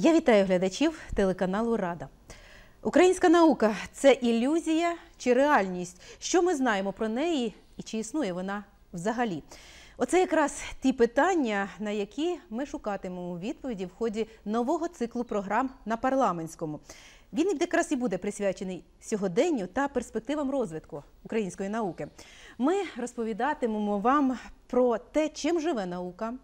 Я вітаю глядачів телеканалу Рада. Українська наука це ілюзія чи реальність? Що ми знаємо про неї і чи існує вона взагалі? Оце якраз ті питання, на які ми шукатимемо відповіді в ході нового циклу програм на парламентському. Він якраз і буде присвячений сьогоденню та перспективам розвитку української науки. Ми розповідатимемо вам про те, чим живе наука,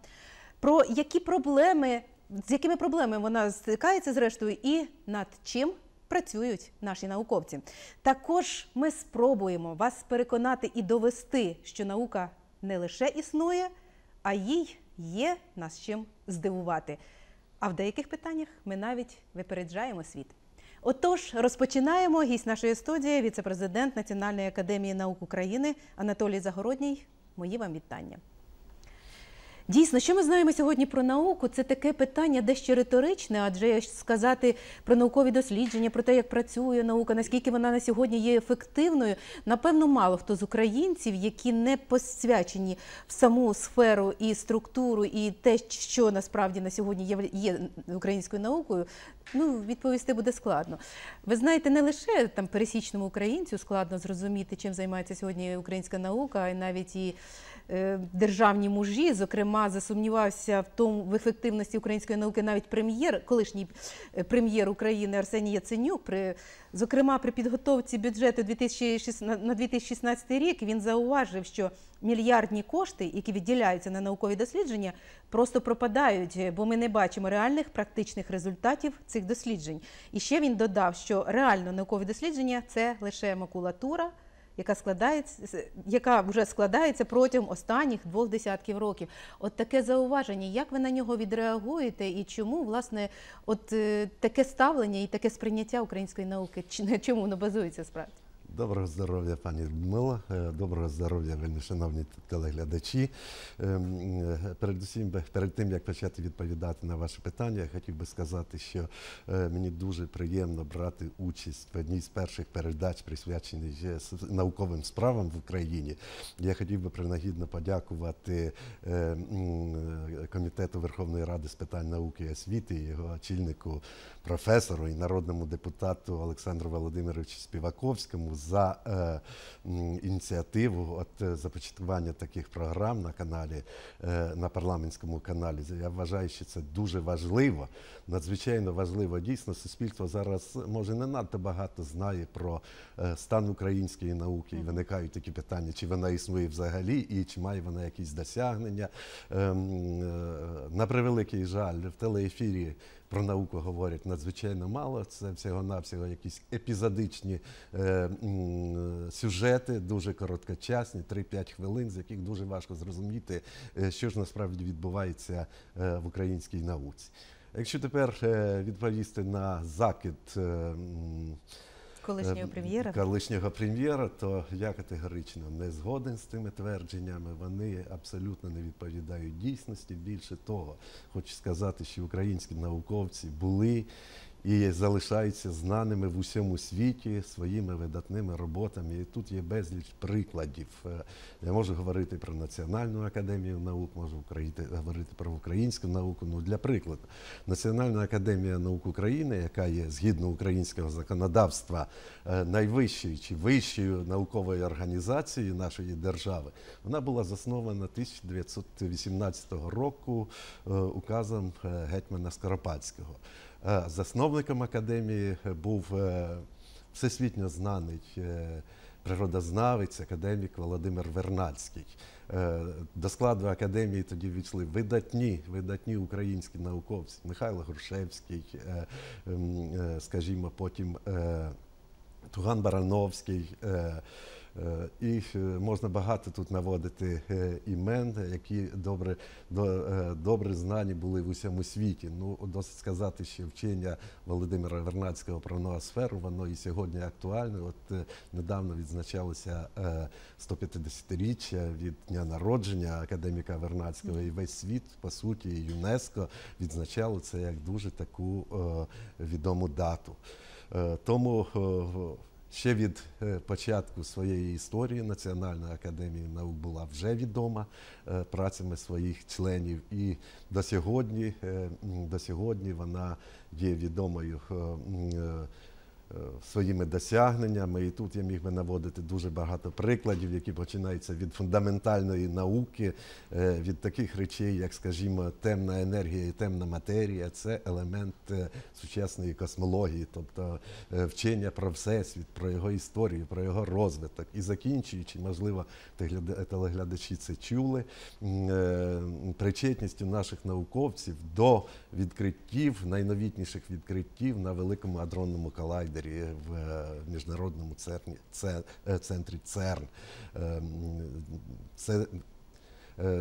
про які проблеми з якими проблемами вона стикається зрештою, і над чим працюють наші науковці. Також ми спробуємо вас переконати і довести, що наука не лише існує, а їй є нас чим здивувати. А в деяких питаннях ми навіть випереджаємо світ. Отож, розпочинаємо гість нашої студії, віце-президент Національної академії наук України Анатолій Загородній. Мої вам вітання. Дійсно, що ми знаємо сьогодні про науку, це таке питання дещо риторичне, адже сказати про наукові дослідження, про те, як працює наука, наскільки вона на сьогодні є ефективною. Напевно, мало хто з українців, які не посвячені в саму сферу і структуру, і те, що насправді на сьогодні є українською наукою, ну відповісти буде складно. Ви знаєте, не лише там пересічному українцю складно зрозуміти, чим займається сьогодні українська наука, а навіть і. Е, державні мужі. Зокрема, засумнівався в тому в ефективності української науки навіть прем'єр, колишній е, прем'єр України Арсеній Яценюк. При зокрема при підготовці бюджету 2016, на 2016 рік він зауважив, що мільярдні кошти, які відділяються на наукові дослідження, просто пропадають, бо ми не бачимо реальних практичних результатів цих досліджень. І ще він додав, що реально наукові дослідження це лише макулатура яка складається, яка вже складається протягом останніх двох десятків років. От таке зауваження, як ви на нього відреагуєте, і чому власне от е, таке ставлення і таке сприйняття української науки, чи на чому воно базується справді? Доброго здоров'я, пані Людмила, е, доброго здоров'я, вельми шановні телеглядачі. Ем, е, Передусім, перед тим як почати відповідати на ваше питання, я хотів би сказати, що е, мені дуже приємно брати участь в одній з перших передач, присвячених науковим справам в Україні. Я хотів би принагідно подякувати комітету Верховної Ради з питань науки і освіти, його очільнику, професору і народному депутату Олександру Володимировичу Співаковському за е, ініціативу от е, започаткування таких програм на каналі, е, на парламентському каналі. Я вважаю, що це дуже важливо, надзвичайно важливо. Дійсно, суспільство зараз е, може не надто багато знає про е, стан української науки. І виникають такі питання, чи вона існує взагалі, і чи має вона якісь досягнення. Е, е, на превеликий жаль, в телеефірі про науку говорять надзвичайно мало. Це всього-навсього якісь епізодичні е, е сюжети, дуже короткочасні, 3-5 хвилин, з яких дуже важко зрозуміти, е, що ж насправді відбувається е, в українській науці. Якщо тепер відповісти на закид. Е, колишнього е, прем'єра колишнього прем'єра, то я категорично не згоден з тими твердженнями. Вони абсолютно не відповідають дійсності. Більше того, хочу сказати, що українські науковці були і залишаються знаними в усьому світі своїми видатними роботами. І тут є безліч прикладів. Е, я можу говорити про Національну академію наук, можу говорити про українську науку. Ну для прикладу, Національна академія наук України, яка є згідно українського законодавства е, найвищою чи вищою науковою організацією нашої держави, вона була заснована 1918 року е, указом гетьмана Скоропадського. Е, засновником академії е, був е, всесвітньо знаний природознавець, академік Володимир Вернальський. До складу академії тоді війшли видатні видатні українські науковці Михайло Грушевський, ем, скажімо, потім Туган Барановський. І е, е, можна багато тут наводити е, імен, які добре добре знані були в усьому світі. Ну досить сказати, що вчення Володимира Вернадського про ноосферу, воно і сьогодні актуальне. От недавно відзначалося 150-річчя від дня народження академіка Вернадського, і весь світ, по суті, ЮНЕСКо відзначало це як дуже таку відому дату. Тому ще від е, початку своєї історії Національна академія наук була вже відома е, працями своїх членів, і до сьогодні, е, до сьогодні вона є відомою. Е, своїми досягненнями. І тут я міг би наводити дуже багато прикладів, які починаються від фундаментальної науки, е, від таких речей, як, скажімо, темна енергія і темна матерія це елемент е, сучасної космології, тобто вчення про всесвіт, про його історію, про його розвиток. І закінчуючи, можливо, телеглядачі це чули. Причетністю наших науковців до відкриттів, найновітніших відкриттів на великому адронному колайдері центрі, е, е, в міжнародному церні, е, центрі ЦЕРН. Ем, це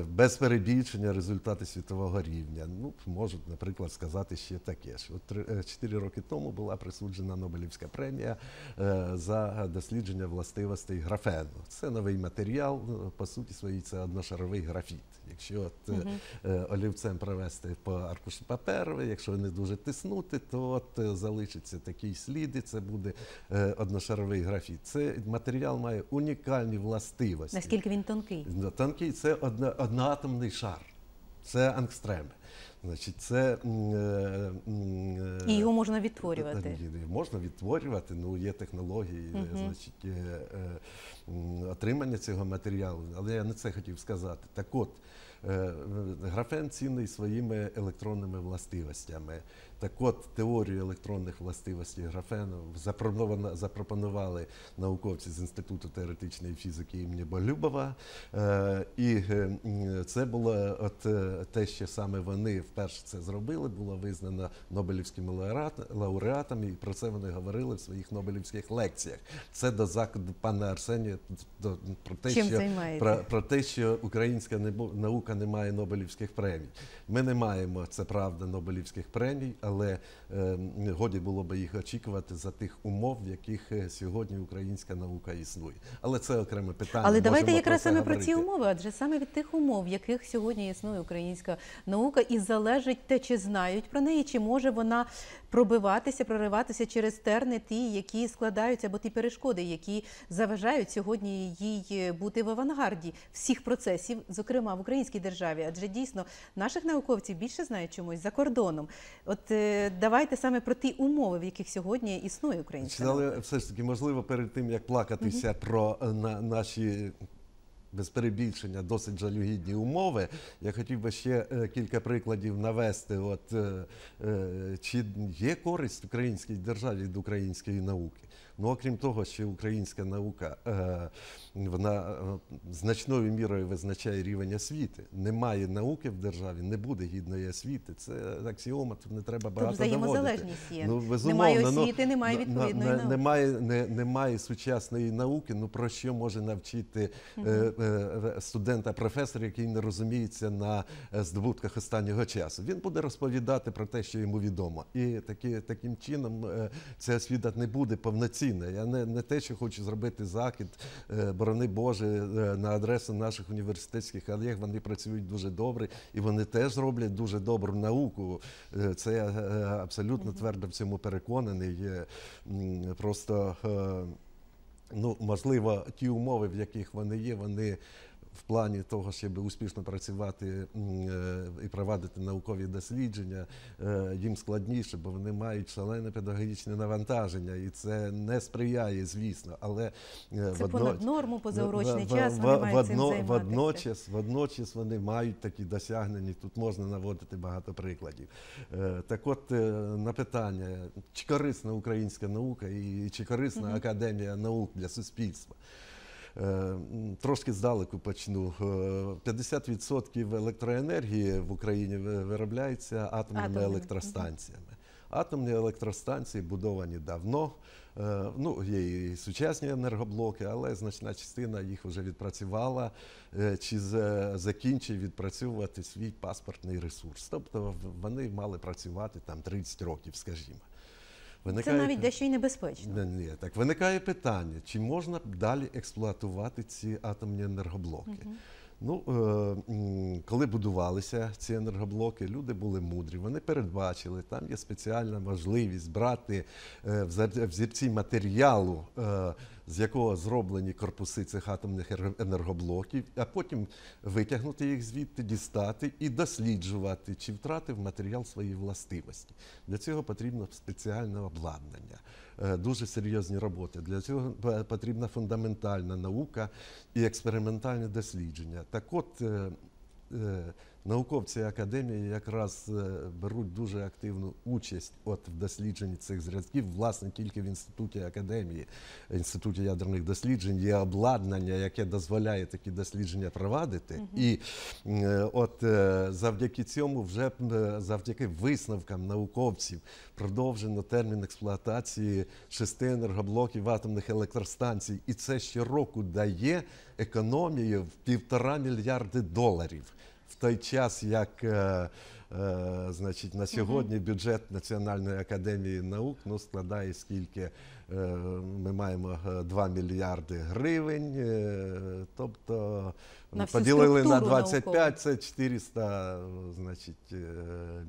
без перебільшення результати світового рівня. Ну, можу, наприклад, сказати ще таке. Що чотири роки тому була присуджена Нобелівська премія за дослідження властивостей графену. Це новий матеріал, ну, по суті, своїй це одношаровий графіт. Якщо от, uh олівцем провести по аркуші паперу, якщо не дуже тиснути, то от е, залишиться такий слід, і це буде одношаровий графіт. Це матеріал має унікальні властивості. Наскільки він тонкий? Тонкий це одна, одноатомний шар, це Ангстрем. Значить, це і його можна відтворювати. Можна відтворювати, ну є технології, uh -huh. значить отримання цього матеріалу, але я не це хотів сказати. Так от, е, графен цінний своїми електронними властивостями. Так от теорію електронних властивостей графену запропонували науковці з Інституту теоретичної фізики імені Болюбова. Е, і е, це було от те, що саме вони вперше це зробили, було визнано Нобелівськими лауреатами, і про це вони говорили в своїх Нобелівських лекціях. Це до закладу пана Арсенія історія про те, що про, про те, що українська наука не має Нобелівських премій. Ми не маємо це правда Нобелівських премій, але е, годі було би їх очікувати за тих умов, в яких е, сьогодні українська наука існує. Але це окреме питання. Але давайте Можемо якраз саме говорити. про ці умови, адже саме від тих умов, в яких сьогодні існує українська наука, і залежить те, чи знають про неї, чи може вона пробиватися, прориватися через терни ті, які складаються або ті перешкоди, які заважають сьогодні сьогодні їй бути в авангарді всіх процесів, зокрема в українській державі, адже дійсно наших науковців більше знають чомусь за кордоном. От е, давайте саме про ті умови, в яких сьогодні існує українська наука. все ж таки можливо перед тим як плакатися угу. про е, на, наші. Без перебільшення досить жалюгідні умови. Я хотів би ще е, кілька прикладів навести. От чи є користь українській державі від української науки? Ну окрім того, що українська наука е, вона е, значною мірою визначає рівень освіти. Немає науки в державі, не буде гідної освіти. Це аксіома, тут не треба багато доводити. взаємозалежність є. Ну, немає ну, освіти, немає відповідної на, немає, не, немає сучасної науки. Ну про що може навчити uh -huh. е, е студента-професор, який не розуміється на е, здобутках останнього часу? Він буде розповідати про те, що йому відомо, і такі, таким чином е, ця освіта не буде повноцінна. Я не, не те, що хочу зробити захід. Е, борони Боже, е, на адресу наших університетських колег вони працюють дуже добре і вони теж роблять дуже добру науку. Е, це я е, абсолютно твердо в цьому переконаний. Просто ну можливо ті умови, в яких вони є, вони в плані того, щоб успішно працювати е, і провадити наукові дослідження, е, їм складніше, бо вони мають шалене педагогічне навантаження, і це не сприяє, звісно. Але е, це водноч... понад норму позаурочний час. Вони мають цим водночас вони мають такі досягнення. Тут можна наводити багато прикладів. Так, от на питання, чи корисна українська наука і чи корисна академія наук для суспільства. Е, трошки здалеку почну. 50% е, електроенергії в Україні виробляється атомними Атомні. електростанціями. Атомні електростанції будовані давно. Е, ну, є і сучасні енергоблоки, але значна частина їх вже відпрацювала чи закінчить відпрацьовувати свій паспортний ресурс. Тобто вони мали працювати там 30 років, скажімо. Виникає... Це навіть дещо і небезпечно. Не, так виникає питання: чи можна далі експлуатувати ці атомні енергоблоки? Угу. Ну, е, коли будувалися ці енергоблоки, люди були мудрі. Вони передбачили, там є спеціальна можливість брати е, в зірці матеріалу е, з якого зроблені корпуси цих атомних енергоблоків, а потім витягнути їх звідти, дістати і досліджувати, чи втратив матеріал свої властивості. Для цього потрібно спеціальне обладнання, е, дуже серйозні роботи. Для цього потрібна фундаментальна наука і експериментальне дослідження. Так от е, е, Науковці академії якраз е, беруть дуже активну участь от в дослідженні цих зразків, власне, тільки в інституті академії, інституті ядерних досліджень є обладнання, яке дозволяє такі дослідження провадити. Угу. І е, от е, завдяки цьому, вже завдяки висновкам науковців, продовжено термін експлуатації шести енергоблоків атомних електростанцій, і це щороку дає економію в півтора мільярди доларів той час, як е, е, значить, на сьогодні бюджет Національної академії наук ну, складає скільки. Е, ми маємо 2 мільярди гривень, тобто на ну, поділили на 25, це 400 значить,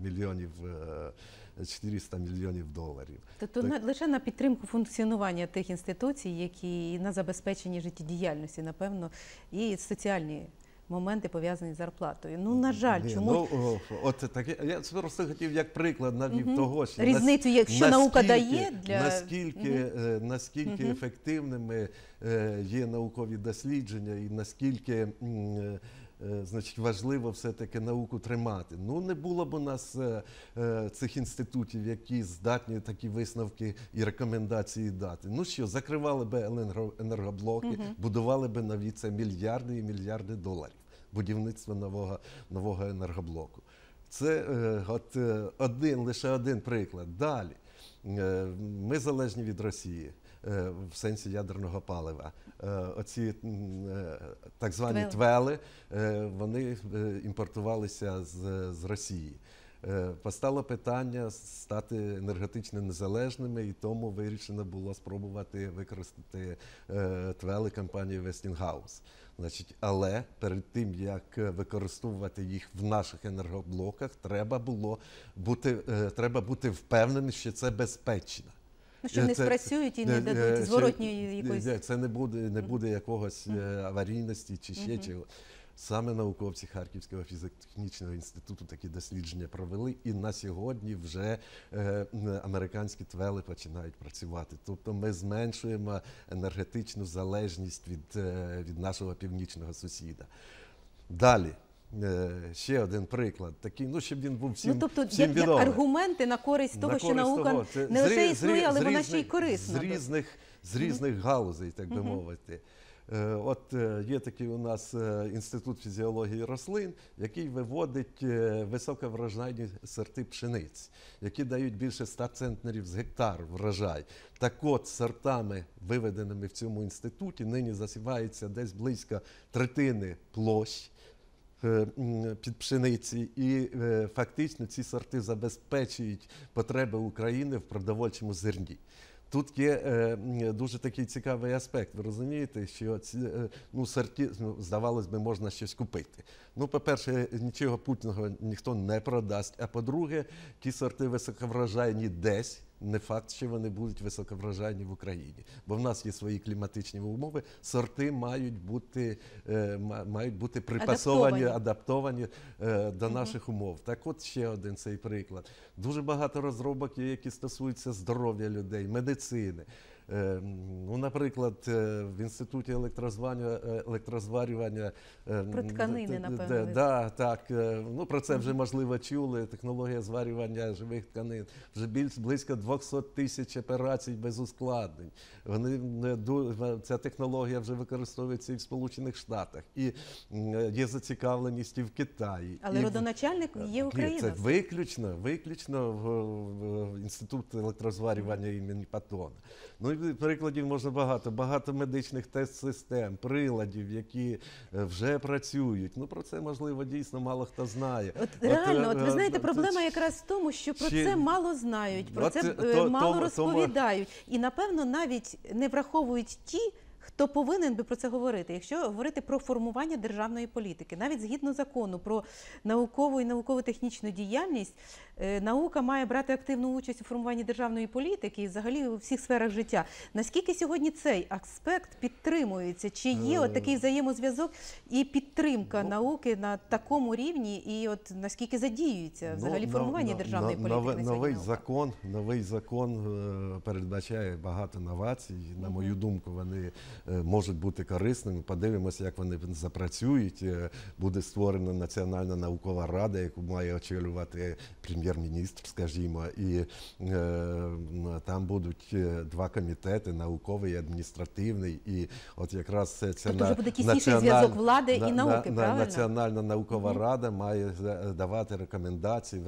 мільйонів 400 мільйонів доларів. Тобто так. лише на підтримку функціонування тих інституцій, які на забезпеченні життєдіяльності, напевно, і соціальні моменти пов'язані з зарплатою. Ну на жаль, чому ну, от таке. Я просто хотів як приклад навіть угу. того, що різницю, нас... якщо наука дає для наскільки, угу. наскільки угу. ефективними е, є наукові дослідження, і наскільки. Е, Е, значить, важливо все-таки науку тримати. Ну не було б у нас е, е, цих інститутів, які здатні такі висновки і рекомендації дати. Ну що, закривали б енергоблоки, будували би нові це мільярди і мільярди доларів будівництва нового, нового енергоблоку. Це от один лише один приклад. Далі ми залежні від Росії. Е, в сенсі ядерного палива. Е, оці е, так звані твели, вони імпортувалися з, з Росії. Постало питання стати енергетично незалежними, і тому вирішено було спробувати використати твели компанії Westinghouse. Значить, але перед тим як використовувати їх в наших енергоблоках, треба було бути треба бути впевнені, що це безпечно. Ну що е, не спрацюють і не е, дадуть зворотньої якоїсь. Це не буде не буде якогось е, аварійності чи ще чого. Саме науковці Харківського фізико-технічного інституту такі дослідження провели, і на сьогодні вже американські твели починають працювати. Тобто ми зменшуємо енергетичну залежність від, від нашого північного сусіда. Далі Е, ще один приклад, такий, ну щоб він був ну, всім Ну, тобто всім є відомий. аргументи на користь того, на користь що наука того. Це не лише існує, але вона ще й корисна. З різних з різних mm -hmm. галузей, так би mm -hmm. мовити. Е, от е, є такий у нас інститут фізіології рослин, який виводить високоврожайні сорти пшениць, які дають більше 100 центнерів з гектар врожай. Так от сортами, виведеними в цьому інституті, нині засівається десь близько третини площ. Е, під пшениці, і е, фактично ці сорти забезпечують потреби України в продовольчому зерні. Тут є е, дуже такий цікавий аспект. Ви розумієте, що ці ну сорти, ну, здавалось би, можна щось купити. Ну, по-перше, нічого путного ніхто не продасть. А по-друге, ті сорти високоврожайні десь не факт, що вони будуть високоврожайні в Україні, бо в нас є свої кліматичні умови. Сорти мають бути е, мають бути припасовані, адаптовані, адаптовані е, до наших умов. Так, от ще один цей приклад. Дуже багато розробок є, які стосуються здоров'я людей, медицини. Е, ну, наприклад, е, в інституті е, електрозварювання про тканини напевно. Да, да, так ну про це вже можливо чули. Технологія зварювання живих тканин вже більш близько 200 тисяч операцій без ускладнень. Вони ця технологія вже використовується і в Сполучених Штатах, і є зацікавленість і в Китаї. Але і родоначальник є Україна. Це виключно, виключно в інститут електрозварювання імені Патона. Ну Прикладів можна багато, багато медичних тест-систем, приладів, які е, вже працюють. Ну про це можливо дійсно мало хто знає. От, от реально, е, от ви е, знаєте, проблема якраз в тому, що про чи... це мало знають, про от, це то, мало то, розповідають, то... і напевно навіть не враховують ті. Хто повинен би про це говорити, якщо говорити про формування державної політики, навіть згідно закону про наукову і науково-технічну діяльність, Е, наука має брати активну участь у формуванні державної політики і взагалі у всіх сферах життя. Наскільки сьогодні цей аспект підтримується? Чи є е. от такий взаємозв'язок і підтримка ну, науки на такому рівні, і от наскільки задіюється ну, взагалі ну, формування на, державної на, політики? Новий, новий закон, новий закон е, передбачає багато новацій. На мою думку, вони можуть бути корисними. Подивимося, як вони запрацюють. Буде створена національна наукова рада, яку має очолювати прем'єр прем'єр-міністр, скажімо, і е, там будуть е, два комітети науковий, і адміністративний, і от якраз це тобто на, буде тісний зв'язок влади на, і науки. На, Національна наукова mm -hmm. рада має е, давати рекомендації,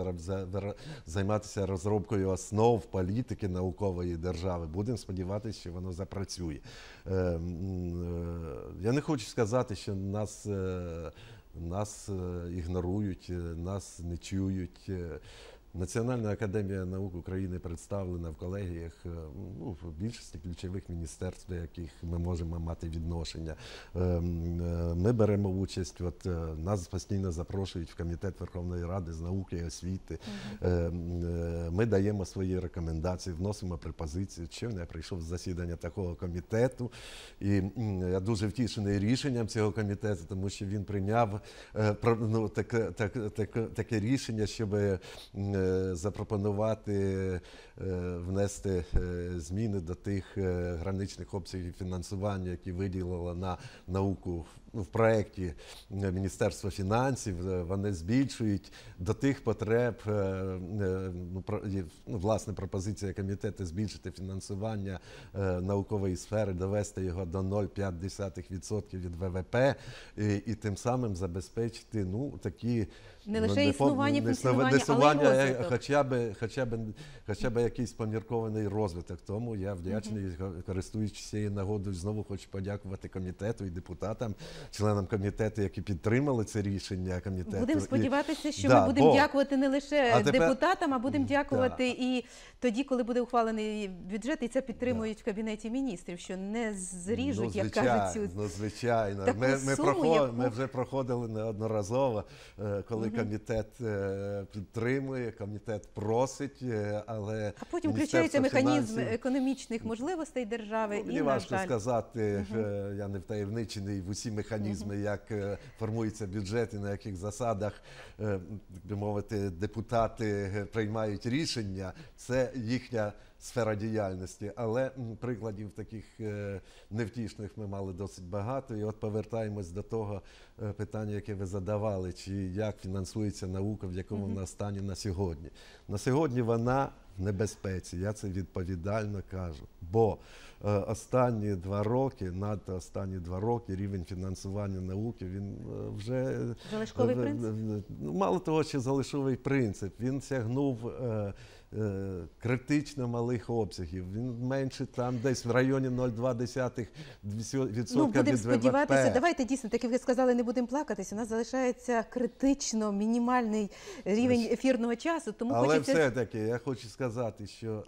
займатися розробкою основ політики наукової держави. Будемо сподіватися, що воно запрацює. Я не хочу сказати, що нас нас е, ігнорують, е, нас не чують. Е, Національна академія наук України представлена в колегіях е, ну, в більшості ключових міністерств, до яких ми можемо мати відношення. Е, е, ми беремо участь. От нас постійно запрошують в комітет Верховної Ради з науки і освіти. Ми даємо свої рекомендації, вносимо пропозиції. Щойно я прийшов з засідання такого комітету, і я дуже втішений рішенням цього комітету, тому що він прийняв ну, таке, таке, таке рішення, щоб запропонувати е, внести е, зміни до тих е, граничних обсягів фінансування, які виділила на науку Ну, в проєкті е, Міністерства фінансів е, вони збільшують до тих потреб. Е, ну, ну, власне, пропозиція комітету збільшити фінансування наукової сфери, довести його до 0,5% від ВВП і, і тим самим забезпечити ну такі. Не ну, лише не існування, не функціонування, існування, але й розвиток. хоча б хоча б хоча б якийсь поміркований розвиток. Тому я вдячний, користуючись цією нагодою, знову хочу подякувати комітету і депутатам членам комітету, які підтримали це рішення комітету. Будемо сподіватися, що ми будемо дякувати не лише депутатам, а будемо дякувати і тоді, коли буде ухвалений бюджет, і це підтримують в кабінеті міністрів, що не зріжуть, ну, як кажуть, цю ну, звичайно. ми вже проходили неодноразово, е, коли комітет е, підтримує, комітет просить, е, але а потім включається механізм економічних можливостей держави. Ну, мені і важко сказати, я не втаємничений в усі механізми механізми, як е, формується бюджет і на яких засадах, е, би мовити, депутати е, приймають рішення. Це їхня сфера діяльності. Але прикладів таких невтішних ми мали досить багато. І от повертаємось до того питання, яке ви задавали: чи як фінансується наука, в якому вона стані на сьогодні? На сьогодні вона небезпеці. Я це відповідально кажу. Бо е, останні два роки, над останні два роки, рівень фінансування науки він е, вже залишковий е, принцип? Ну, мало того, що залишковий принцип. Він сягнув Е, критично малих обсягів. Він менше там десь в районі 0,2% відсотка. Ну, будемо сподіватися. Давайте дійсно, так як ви сказали, не будемо плакатись. У нас залишається критично мінімальний рівень ефірного часу. Тому Але хочеться... все-таки я хочу сказати, що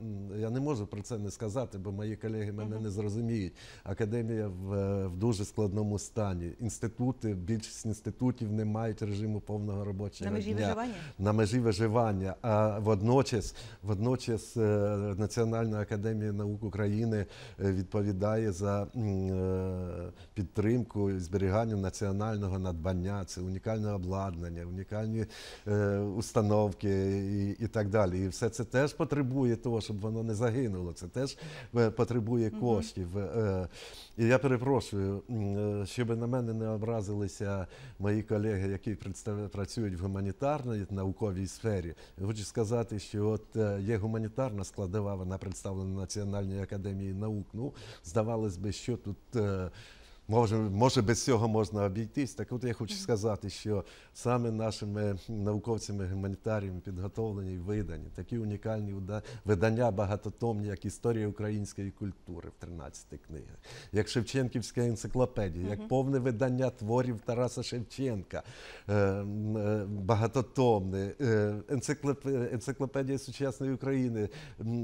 е, я не можу про це не сказати, бо мої колеги мене uh не зрозуміють. Академія в, е, в дуже складному стані. Інститути, більшість інститутів не мають режиму повного робочого на межі виживання на межі виживання. А водночас водночас, водночас е, Національна академія наук України е, відповідає за е, підтримку і зберігання національного надбання. Це унікальне обладнання, унікальні установки і, і так далі. І все це теж потребує того, щоб воно не загинуло. Це теж потребує коштів. І я перепрошую, е, щоб на мене не образилися мої колеги, які працюють в гуманітарній науковій сфері. хочу сказати, що от е, є гуманітарна складова, вона представлена в Національній академії наук. Ну здавалось би, що тут. Е, Може, може, без цього можна обійтись. Так от я хочу сказати, що саме нашими науковцями, гуманітаріями підготовлені і видані такі унікальні видання, багатотомні, як історія української культури в 13 книгах, як Шевченківська енциклопедія, як повне видання творів Тараса Шевченка, е, е, багатотомне, е, енциклопедія сучасної України,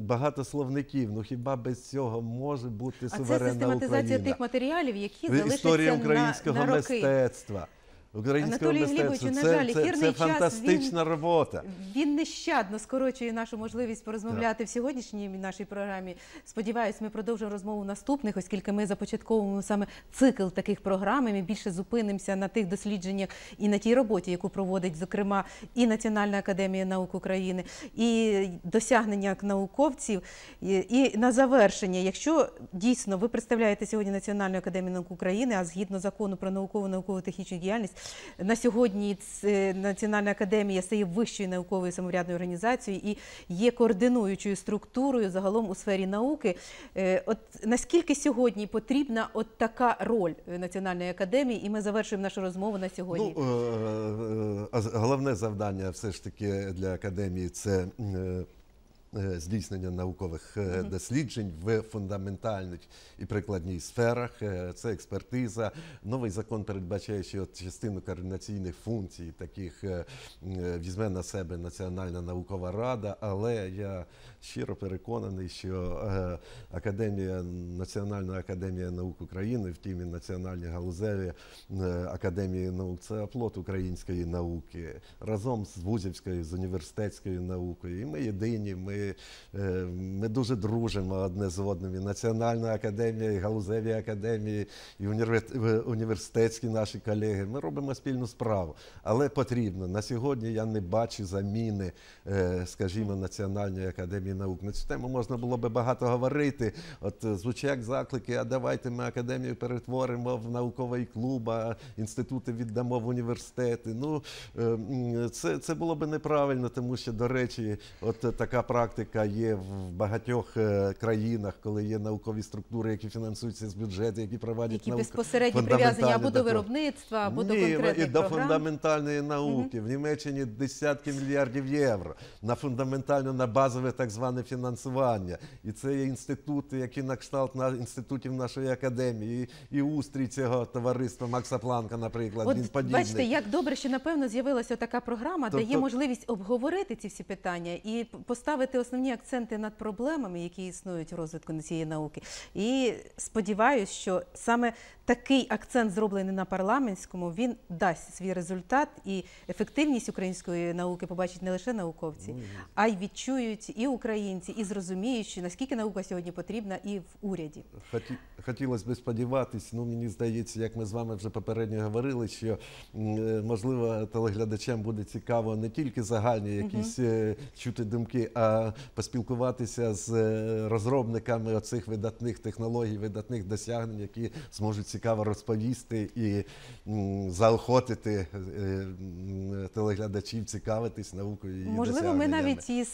багато словників. Ну хіба без цього може бути суверенна Україна? А це систематизація тих матеріалів, які залишаться історія українського на, на роки. мистецтва українського Анатолій Глібовичу, на жаль, Це, це, це час, фантастична робота. Він нещадно скорочує нашу можливість порозмовляти в сьогоднішній нашій програмі. Сподіваюсь, ми продовжимо розмову наступних, оскільки ми започатковуємо саме цикл таких програм. і Ми більше зупинимося на тих дослідженнях і на тій роботі, яку проводить зокрема і Національна академія наук України, і досягнення науковців. І на завершення, якщо дійсно ви представляєте сьогодні Національну академію наук України, а згідно закону про наукову наукову технічну діяльність. На сьогодні е, Національна академія стає вищою науковою самоврядною організацією і є координуючою структурою загалом у сфері науки. Е, от наскільки сьогодні потрібна от така роль Національної академії, і ми завершуємо нашу розмову на сьогодні. Ну, е, головне завдання, все ж таки, для академії це. Е, здійснення наукових е, досліджень в фундаментальних і прикладній сферах. Е, це експертиза. Новий закон передбачає, що частину координаційних функцій таких візьме на себе Національна наукова рада. Але я щиро переконаний, що е, Академія Національна академія наук України, втім і Національні галузеві е, академії наук це оплот української науки разом з вузівською, з університетською наукою. І ми єдині, ми е, ми дуже дружимо одне з одним. І Національна академія, і галузеві академії, і університетські наші колеги. Ми робимо спільну справу, але потрібно на сьогодні. Я не бачу заміни, скажімо, національної академії академії наук. На цю тему можна було би багато говорити. От е, звучать заклики, а давайте ми академію перетворимо в науковий клуб, а інститути віддамо в університети. Ну е, це це було би неправильно, тому що, до речі, от е, така практика є в багатьох країнах, коли є наукові структури, які фінансуються з бюджету, які проводять які науку. безпосередньо прив'язані або до виробництва, або Ні, до конкретних і програм. до фундаментальної науки. Угу. В Німеччині десятки мільярдів євро на фундаментальну, на базове так зване зване фінансування, і це є інститути, які на кшталт на інститутів нашої академії, і устрій цього товариства Макса Планка, наприклад, От, він подібний. Бачите, як добре, що напевно з'явилася така програма, тобто... де є тобто можливість обговорити ці всі питання і поставити основні акценти над проблемами, які існують в розвитку на цієї науки. І сподіваюся, що саме такий акцент зроблений на парламентському він дасть свій результат і ефективність української науки побачить не лише науковці, ну, а й відчують і українські українці і зрозуміючи наскільки наука сьогодні потрібна, і в уряді хотілося б сподіватися. Ну мені здається, як ми з вами вже попередньо говорили, що е, можливо телеглядачам буде цікаво не тільки загальні якісь угу. чути думки, а поспілкуватися з е, розробниками оцих видатних технологій, видатних досягнень, які зможуть цікаво розповісти і заохотити телеглядачів цікавитись наукою. і Можливо, ми навіть і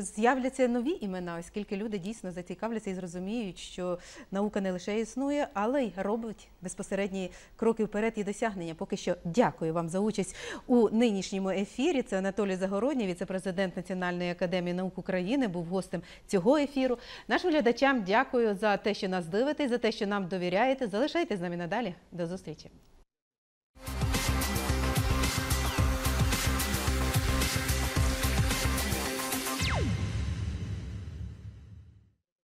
з'являться з'являться нові імена, оскільки люди дійсно зацікавляться і зрозуміють, що наука не лише існує, але й робить безпосередні кроки вперед і досягнення. Поки що дякую вам за участь у нинішньому ефірі. Це Анатолій Загородній, віцепрезидент Національної академії наук України, був гостем цього ефіру. Нашим глядачам дякую за те, що нас дивитесь, за те, що нам довіряєте. Залишайтесь з нами надалі. До зустрічі.